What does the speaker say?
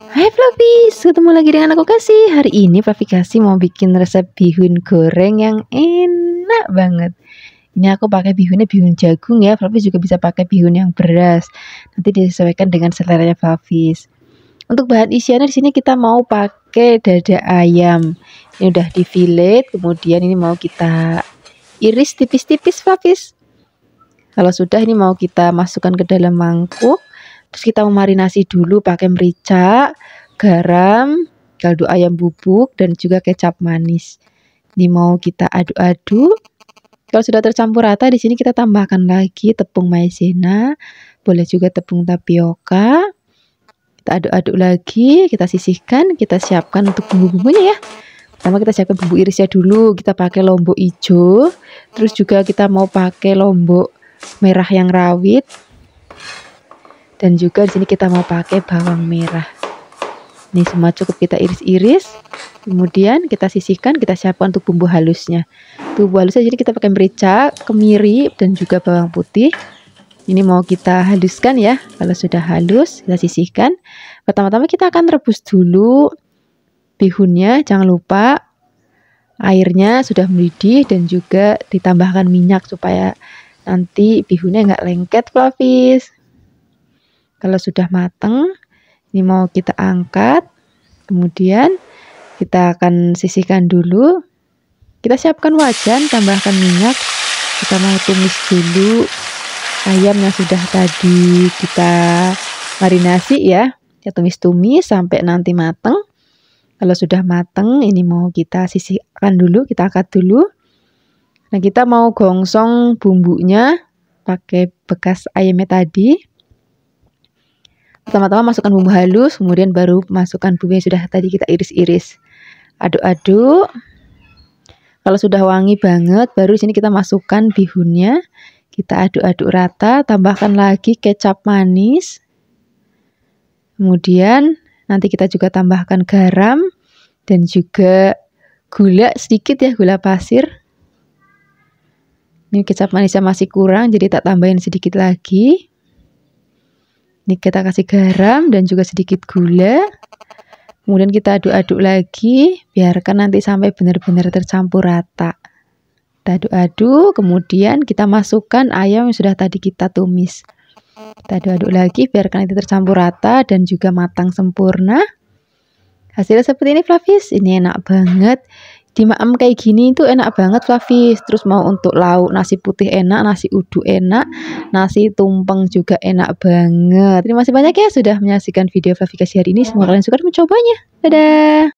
Hai Floppies, ketemu lagi dengan aku Kasih Hari ini Fluffy Kasih mau bikin resep bihun goreng yang enak banget Ini aku pakai bihunnya bihun jagung ya, Fluffy juga bisa pakai bihun yang beras Nanti disesuaikan dengan seleranya Fluffies Untuk bahan isiannya di sini kita mau pakai dada ayam Ini udah di fillet, kemudian ini mau kita iris tipis-tipis Fluffies kalau sudah ini mau kita masukkan ke dalam mangkuk Terus kita memarinasi dulu pakai merica, garam, kaldu ayam bubuk, dan juga kecap manis. Ini mau kita aduk-aduk. Kalau sudah tercampur rata, di sini kita tambahkan lagi tepung maizena, boleh juga tepung tapioka. Kita aduk-aduk lagi, kita sisihkan, kita siapkan untuk bumbu-bumbunya ya. Pertama kita siapkan bumbu irisnya dulu, kita pakai lombok hijau, terus juga kita mau pakai lombok merah yang rawit, dan juga di sini kita mau pakai bawang merah ini semua cukup kita iris-iris kemudian kita sisihkan kita siapkan untuk bumbu halusnya bumbu halusnya jadi kita pakai merica kemiri dan juga bawang putih ini mau kita haluskan ya kalau sudah halus kita sisihkan pertama-tama kita akan rebus dulu bihunnya jangan lupa airnya sudah mendidih dan juga ditambahkan minyak supaya nanti bihunnya nggak lengket Flavis. Kalau sudah mateng, ini mau kita angkat. Kemudian kita akan sisihkan dulu. Kita siapkan wajan, tambahkan minyak. Kita mau tumis dulu ayam yang sudah tadi kita marinasi ya. Kita tumis-tumis sampai nanti mateng. Kalau sudah mateng, ini mau kita sisihkan dulu, kita angkat dulu. Nah, kita mau gongsong bumbunya pakai bekas ayamnya tadi. Pertama-tama masukkan bumbu halus, kemudian baru masukkan bumbu yang sudah tadi kita iris-iris. Aduk-aduk. Kalau sudah wangi banget, baru sini kita masukkan bihunnya. Kita aduk-aduk rata, tambahkan lagi kecap manis. Kemudian nanti kita juga tambahkan garam dan juga gula sedikit ya, gula pasir. Ini kecap manisnya masih kurang, jadi tak tambahin sedikit lagi. Ini kita kasih garam dan juga sedikit gula. Kemudian kita aduk-aduk lagi, biarkan nanti sampai benar-benar tercampur rata. Kita aduk-aduk, kemudian kita masukkan ayam yang sudah tadi kita tumis. Kita aduk-aduk lagi, biarkan nanti tercampur rata dan juga matang sempurna. Hasilnya seperti ini, Flavis. Ini enak banget. Di dimaem kayak gini itu enak banget Flavis terus mau untuk lauk nasi putih enak nasi uduk enak nasi tumpeng juga enak banget terima kasih banyak ya sudah menyaksikan video Flavikasi hari ini semoga kalian suka mencobanya dadah